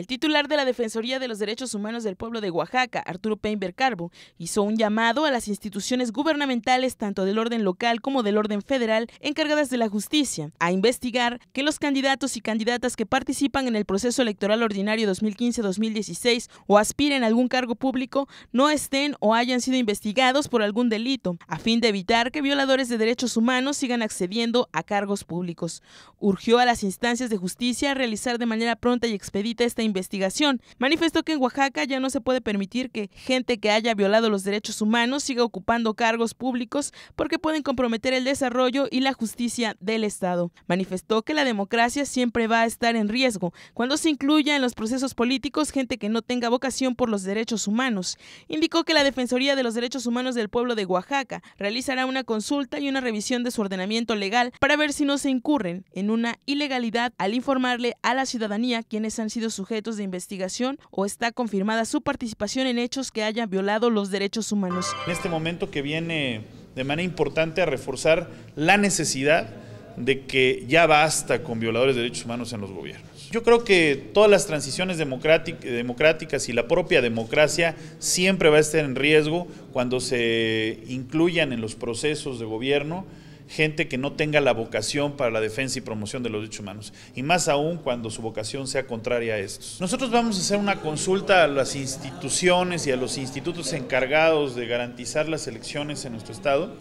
El titular de la Defensoría de los Derechos Humanos del Pueblo de Oaxaca, Arturo Peinber Carbo, hizo un llamado a las instituciones gubernamentales, tanto del orden local como del orden federal, encargadas de la justicia, a investigar que los candidatos y candidatas que participan en el proceso electoral ordinario 2015-2016 o aspiren a algún cargo público no estén o hayan sido investigados por algún delito, a fin de evitar que violadores de derechos humanos sigan accediendo a cargos públicos. Urgió a las instancias de justicia a realizar de manera pronta y expedita esta investigación. Manifestó que en Oaxaca ya no se puede permitir que gente que haya violado los derechos humanos siga ocupando cargos públicos porque pueden comprometer el desarrollo y la justicia del Estado. Manifestó que la democracia siempre va a estar en riesgo cuando se incluya en los procesos políticos gente que no tenga vocación por los derechos humanos. Indicó que la Defensoría de los Derechos Humanos del Pueblo de Oaxaca realizará una consulta y una revisión de su ordenamiento legal para ver si no se incurren en una ilegalidad al informarle a la ciudadanía quienes han sido sujetos de investigación o está confirmada su participación en hechos que hayan violado los derechos humanos. En este momento que viene de manera importante a reforzar la necesidad de que ya basta con violadores de derechos humanos en los gobiernos. Yo creo que todas las transiciones democráticas y la propia democracia siempre va a estar en riesgo cuando se incluyan en los procesos de gobierno gente que no tenga la vocación para la defensa y promoción de los derechos humanos, y más aún cuando su vocación sea contraria a estos. Nosotros vamos a hacer una consulta a las instituciones y a los institutos encargados de garantizar las elecciones en nuestro Estado,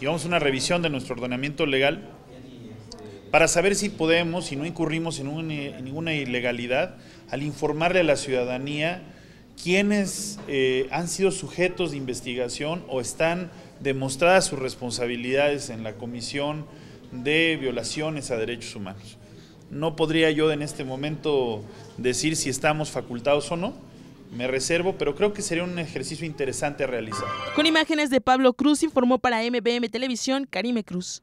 y vamos a una revisión de nuestro ordenamiento legal para saber si podemos, si no incurrimos en ninguna ilegalidad, al informarle a la ciudadanía quienes eh, han sido sujetos de investigación o están demostradas sus responsabilidades en la Comisión de Violaciones a Derechos Humanos. No podría yo en este momento decir si estamos facultados o no, me reservo, pero creo que sería un ejercicio interesante realizar. Con imágenes de Pablo Cruz informó para MBM Televisión Karime Cruz.